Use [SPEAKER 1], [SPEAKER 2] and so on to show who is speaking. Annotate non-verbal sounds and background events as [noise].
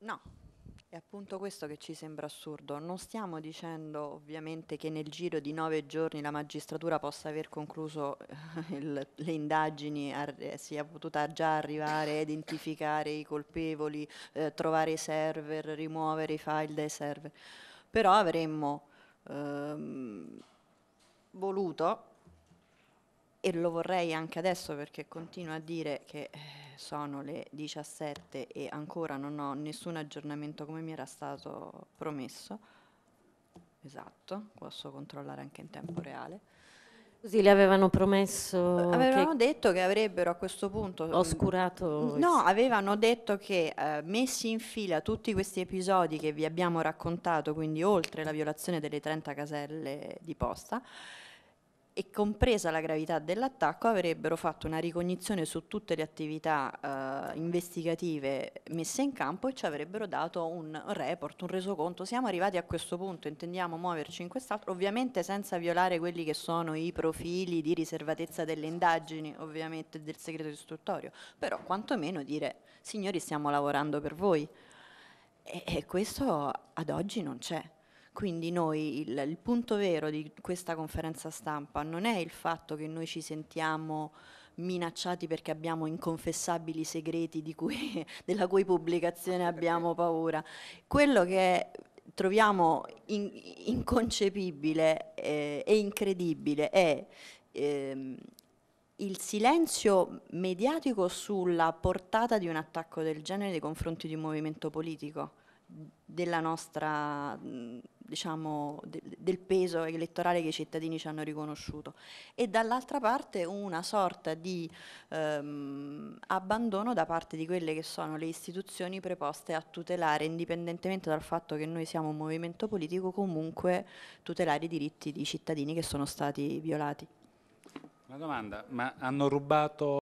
[SPEAKER 1] No, è appunto questo che ci sembra assurdo. Non stiamo dicendo ovviamente che nel giro di nove giorni la magistratura possa aver concluso eh, il, le indagini, ar, eh, sia potuta già arrivare a identificare i colpevoli, eh, trovare i server, rimuovere i file dai server. Però avremmo ehm, voluto, e lo vorrei anche adesso perché continuo a dire che eh, sono le 17 e ancora non ho nessun aggiornamento come mi era stato promesso. Esatto, posso controllare anche in tempo reale. Così le avevano promesso. Avevano che detto che avrebbero a questo punto. Mm, oscurato. No, avevano detto che eh, messi in fila tutti questi episodi che vi abbiamo raccontato, quindi oltre la violazione delle 30 caselle di posta, e compresa la gravità dell'attacco avrebbero fatto una ricognizione su tutte le attività eh, investigative messe in campo e ci avrebbero dato un report, un resoconto. Siamo arrivati a questo punto, intendiamo muoverci in quest'altro, ovviamente senza violare quelli che sono i profili di riservatezza delle indagini, ovviamente del segreto istruttorio, però quantomeno dire signori stiamo lavorando per voi. e, e questo ad oggi non c'è. Quindi noi, il, il, punto vero di questa conferenza stampa non è il fatto che noi ci sentiamo minacciati perché abbiamo inconfessabili segreti cui, [laughs] della cui pubblicazione [laughs] abbiamo paura. Quello che troviamo in, inconcepibile eh, e incredibile è ehm, il silenzio mediatico sulla portata di un attacco del genere nei confronti di un movimento politico della nostra diciamo, de, del peso elettorale che i cittadini ci hanno riconosciuto e dall'altra parte una sorta di ehm, abbandono da parte di quelle che sono le istituzioni preposte a tutelare, indipendentemente dal fatto che noi siamo un movimento politico, comunque tutelare i diritti dei cittadini che sono stati violati. Una domanda, ma hanno rubato